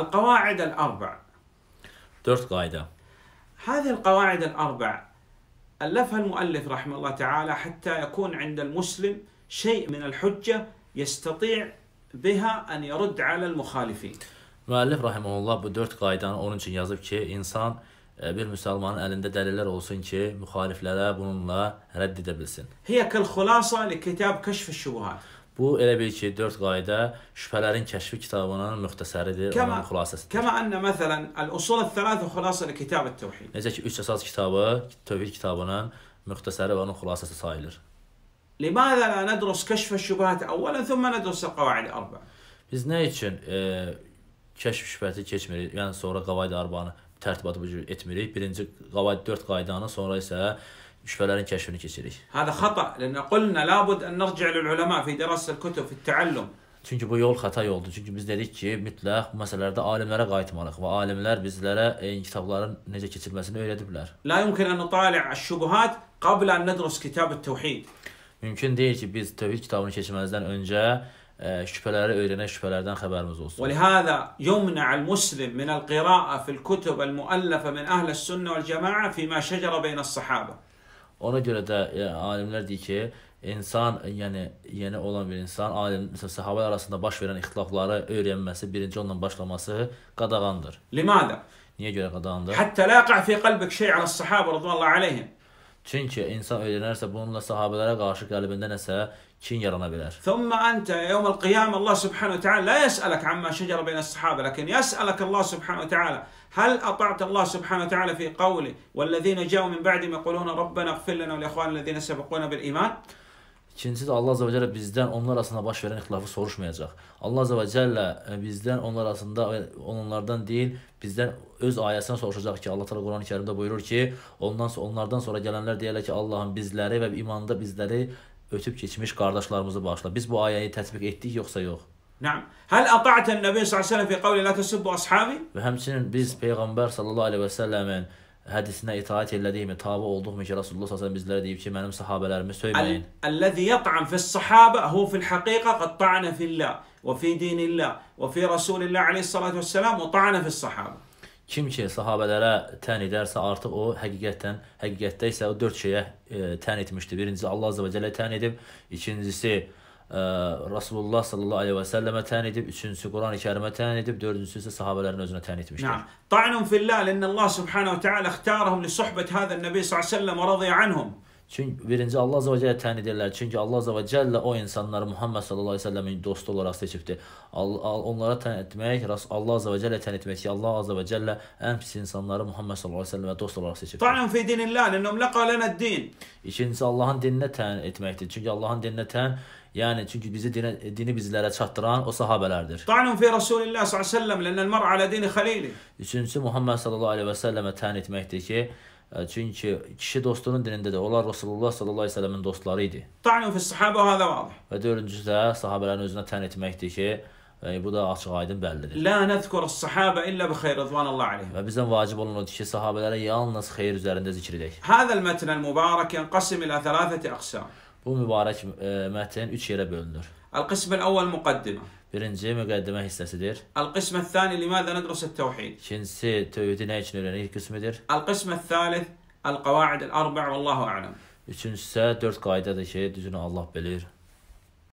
القواعد الأربع دورت قاعدة هذه القواعد الأربع ألفها المؤلف رحمه الله تعالى حتى يكون عند المسلم شيء من الحجة يستطيع بها أن يرد على المخالفين Müəllif rəhimə Allah bu 4 qaydanı onun üçün yazıb ki, insan bir müsəlmanın əlində dəlillər olsun ki, müxaliflərə bununla rədd edə bilsin. Hiyə kəl xulasa li kitab kəşf şubuhat. Bu elə bil ki, 4 qayda şübhələrin kəşfi kitabının müxtəsəridir, kəmə, onun xülasəsidir. Kəmə annə məsələn, al-usul əl-thalathə xülasə li kitab at-təvhid. Necə ki, 3 əsas kitabı, təvhid kitabının müxtəsəri və onun xülasəsi sayılır. لماذا لا ندرس كشف الشبهات اولا ثم ندرس القواعد الاربع؟ Biz nə üçün e, kəşf şübhəti keçmirik? Yəni sonra qavaid arbanı tərtibatı bu cür etmirik. Birinci qavaid 4 qaydanı, sonra isə شفلان كشفنا كسيري هذا خطا لان قلنا لابد ان نرجع للعلماء في دراسه الكتب في التعلم Çünki bu yol xəta yoldur. Çünki biz dedik ki, mütləq bu məsələlərdə alimlərə qayıtmalıq və alimlər bizlərə eyni kitabların necə keçirilməsini öyrədiblər. La yumkin an nutali' ash-shubuhat qabla an nadrus kitab at-tauhid. Mümkün deyil ki, biz tövhid kitabını keçməzdən öncə şübhələri öyrənə şübhələrdən xəbərimiz olsun. hadha yumna al-muslim al-qira'a min fi al-kutub al-mu'allafa min ahli as المؤلفة wal-jama'a fi ma shajara bayna as-sahaba. Ona görə də yəni, alimlər deyir ki, insan, yəni yeni olan bir insan alim məsələn səhabə arasında baş verən ixtilafları öyrənməsi, birinci ondan başlaması qadağandır. Limadə? Niyə görə qadağandır? Hətta la yaqa fi qalbik şey ala səhabə radiyallahu alayhim. Çünki insan öyrənərsə bununla sahabelərə qarşı qəlbində nəsə kin yarana bilər. ثم أنت يوم القيامة الله سبحانه وتعالى لا يسألك عما شجر بين الصحابة لكن يسألك الله سبحانه وتعالى هل أطعت الله سبحانه وتعالى في قوله والذين جاءوا من بعدهم يقولون ربنا اغفر لنا ولإخواننا الذين سبقونا بالإيمان İkincisi də Allah Azəbə Cəllə bizdən onlar arasında baş verən ixtilafı soruşmayacaq. Allah Azəbə Cəllə e, bizdən onlar arasında e, onlardan deyil, bizdən öz ayəsindən soruşacaq ki, Allah Təala Qurani-Kərimdə buyurur ki, ondan onlardan sonra gələnlər deyirlər ki, Allahın bizləri və imanda bizləri ötüb keçmiş qardaşlarımızı bağışla. Biz bu ayəni tətbiq etdik yoxsa yox? Nعم هل أطعت النبي صلى الله عليه وسلم في قوله لا تسبوا أصحابي؟ وهمçinin biz peyğəmbər sallallahu əleyhi və səlləmin hədisinə itaat elədiyimi, tabe olduğumu ki, Rasulullah sallallahu bizlərə deyib ki, mənim səhabələrimi söyməyin. Allazi yat'am fi's-sahabə hu fil-haqiqa qad ta'ana fillah və fi dinillah və fi rasulillah alayhissalatu vesselam və ta'ana fi's-sahabə. Kim ki sahabələrə tən edərsə, artıq o həqiqətən, həqiqətdə isə o dörd şeyə e, tən etmişdir. Birincisi Allah Azza və Cəllə tən edib, ikincisi Rasulullah sallallahu aleyhi ve selleme tan edib, üçüncüsü Quran-ı Kərimə tən edib, dördüncüsü isə sahabələrin özünə tan etmişdir. Naam. Ta'nun fillah, lənə Allah subhanahu wa ta'ala ixtarahum li suhbət həzə nəbi sallallahu aleyhi ve sellem və radiyə anhum. Çünki birinci Allah Azza və Cəllə təyin edirlər. Çünki Allah Azza və Cəllə o insanları Muhammed sallallahu əleyhi və səlləmin dostu olaraq seçibdi. Onlara təyin etmək, Allah Azza və Cəllə təyin etmək ki, Allah Azza və Cəllə ən pis insanları Muhammed sallallahu əleyhi və səlləmə dost olaraq seçibdi. Ta'an fi dinillah, innahum laqa lana din. İkincisi Allahın dininə təyin etməkdir. Çünki Allahın dininə təyin Yəni çünki bizi dinə, dini bizlərə çatdıran o sahabelərdir. Ta'nun fi Rasulillah sallallahu əleyhi və səlləm, lənəl mar'a ala dini xalili. Üçüncüsü Muhammed sallallahu əleyhi və səlləmə təyin etməkdir ki, Çünki kişi dostunun dinində də onlar Rasulullah sallallahu əleyhi və səlləmin dostları idi. Ta'nu fi sahabə hada vadih. Və dördüncüsü də sahabələrin özünə tən etməkdir ki, e, bu da açıq-aydın bəllidir. La nazkur as-sahabə illə bi xeyr ridvanullah alayhim. Və bizdən vacib olan odur ki, sahabələrə yalnız xeyir üzərində zikr edək. Hadal mətn al-mubarak yanqasim ilə thalathati aqsam. Bu mübarək e, mətn 3 yerə bölünür. Al-qism al-awwal muqaddimah. Birinci müqəddimə hissəsidir. Al-qismə thani limədə nədrusə təvhid. İkincisi tövhidi nə üçün öyrənirik qismidir. Al-qismə thalith al-qavaid al-arba' vallahu a'lam. Üçüncüsə dörd qaydadır ki, düzünü Allah bilir.